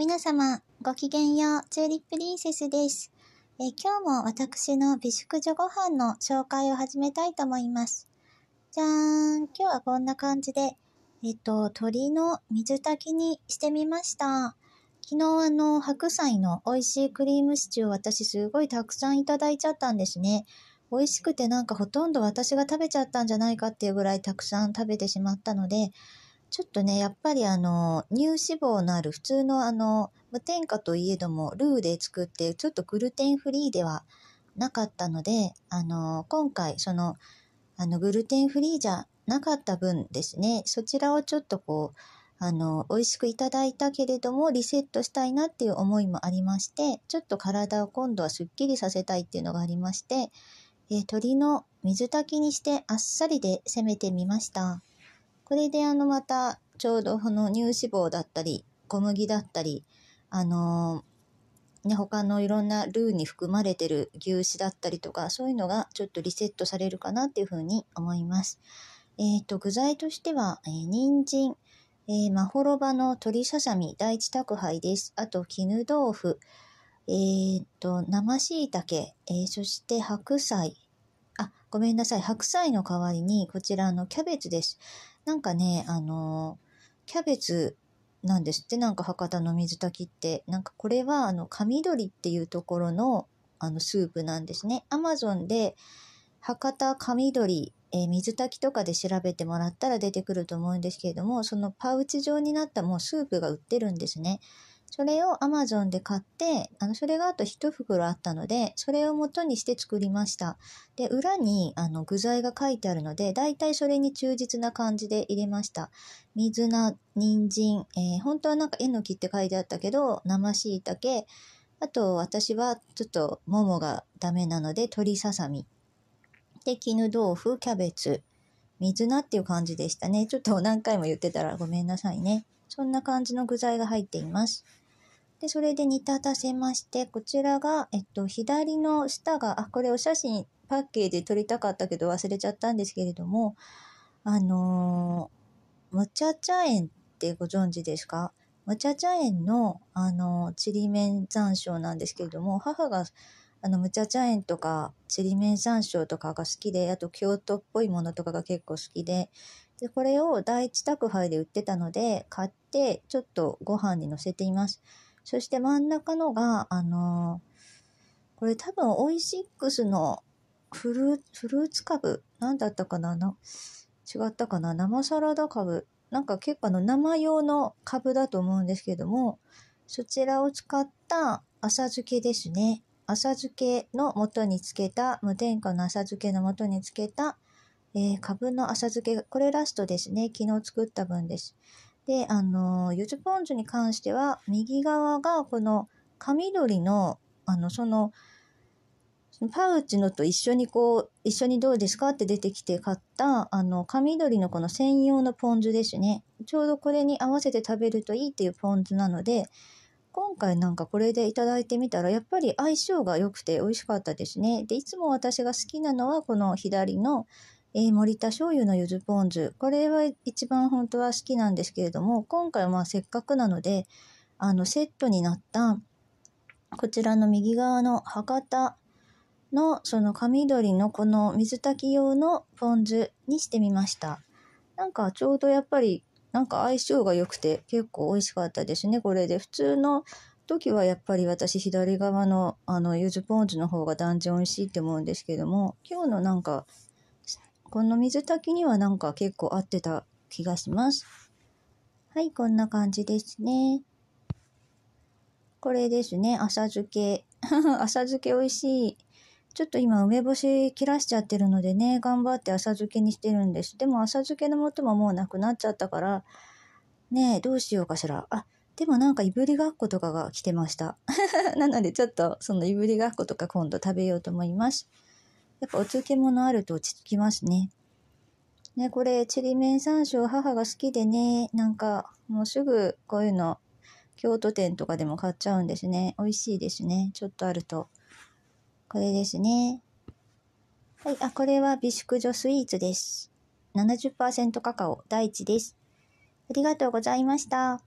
皆様、ごきげんよう、チューリップリンセスです。え今日も私の美食女ご飯の紹介を始めたいと思います。じゃーん、今日はこんな感じで、えっと、鶏の水炊きにしてみました。昨日あの、白菜の美味しいクリームシチューを私すごいたくさんいただいちゃったんですね。美味しくてなんかほとんど私が食べちゃったんじゃないかっていうぐらいたくさん食べてしまったので、ちょっとね、やっぱりあの、乳脂肪のある普通のあの、無添加といえども、ルーで作って、ちょっとグルテンフリーではなかったので、あの、今回、その、あの、グルテンフリーじゃなかった分ですね、そちらをちょっとこう、あの、美味しくいただいたけれども、リセットしたいなっていう思いもありまして、ちょっと体を今度はスッキリさせたいっていうのがありまして、えー、鶏の水炊きにしてあっさりで攻めてみました。これであのまたちょうどこの乳脂肪だったり小麦だったりあのね、他のいろんなルーに含まれてる牛脂だったりとか、そういうのがちょっとリセットされるかなっていうふうに思います。えっ、ー、と、具材としては、えー、人参、えー、まほろばの鶏ささみ、第一宅配です。あと、絹豆腐、えっ、と、生椎茸、えー、そして白菜、ごめんなさい。白菜の代わりに、こちらのキャベツです。なんかね、あの、キャベツなんですって、なんか博多の水炊きって。なんかこれは、あの、どりっていうところの、あの、スープなんですね。アマゾンで、博多神鳥、えー、水炊きとかで調べてもらったら出てくると思うんですけれども、そのパウチ状になったもうスープが売ってるんですね。それを Amazon で買って、あの、それがあと1袋あったので、それを元にして作りました。で、裏に、あの、具材が書いてあるので、だいたいそれに忠実な感じで入れました。水菜、人参、えー、本当はなんかえのきって書いてあったけど、生椎茸、あと、私はちょっと、ももがダメなので、鶏ささみ。で、絹豆腐、キャベツ、水菜っていう感じでしたね。ちょっと何回も言ってたらごめんなさいね。そんな感じの具材が入っています。で、それで煮立たせまして、こちらが、えっと、左の下が、あ、これお写真、パッケージ撮りたかったけど忘れちゃったんですけれども、あのー、むちゃちゃ園ってご存知ですかむちゃちゃ園の、あのー、ちりめん山椒なんですけれども、母が、あの、むちゃちゃ園とか、ちりめん山椒とかが好きで、あと京都っぽいものとかが結構好きで、で、これを第一宅配で売ってたので、買って、ちょっとご飯に乗せています。そして真ん中のが、あのー、これ多分オイシックスのフルフルーツ株なんだったかなの違ったかな生サラダ株なんか結構あの生用の株だと思うんですけども、そちらを使った浅漬けですね。浅漬けの元につけた、無添加の浅漬けの元につけた、えー、株の浅漬け、これラストですね。昨日作った分です。で、あの、ゆずポン酢に関しては、右側がこの、か緑の、あの、その、パウチのと一緒にこう、一緒にどうですかって出てきて買った、あの、紙緑のこの専用のポン酢ですね。ちょうどこれに合わせて食べるといいっていうポン酢なので、今回なんかこれでいただいてみたら、やっぱり相性が良くて美味しかったですね。で、いつも私が好きなのはこの左の、えー、森田醤油のゆずポン酢。これは一番本当は好きなんですけれども、今回はせっかくなので、あの、セットになった、こちらの右側の博多の、その紙鳥のこの水炊き用のポン酢にしてみました。なんかちょうどやっぱり、なんか相性が良くて結構美味しかったですね、これで。普通の時はやっぱり私左側のあのゆずポン酢の方が断然美味しいって思うんですけども、今日のなんかこの水炊きにはなんか結構合ってた気がします。はい、こんな感じですね。これですね、浅漬け。浅漬け美味しい。ちょっと今梅干し切らしちゃってるのでね、頑張って浅漬けにしてるんです。でも浅漬けの素ももうなくなっちゃったから、ねどうしようかしら。あ、でもなんかいぶりがっことかが来てました。なのでちょっとそのいぶりがっことか今度食べようと思います。やっぱお漬物あると落ち着きますね。ね、これ、ちりめん山椒母が好きでね、なんか、もうすぐこういうの、京都店とかでも買っちゃうんですね。美味しいですね。ちょっとあると。これですね。はい、あ、これは美粛女スイーツです。70%カカオ、第一です。ありがとうございました。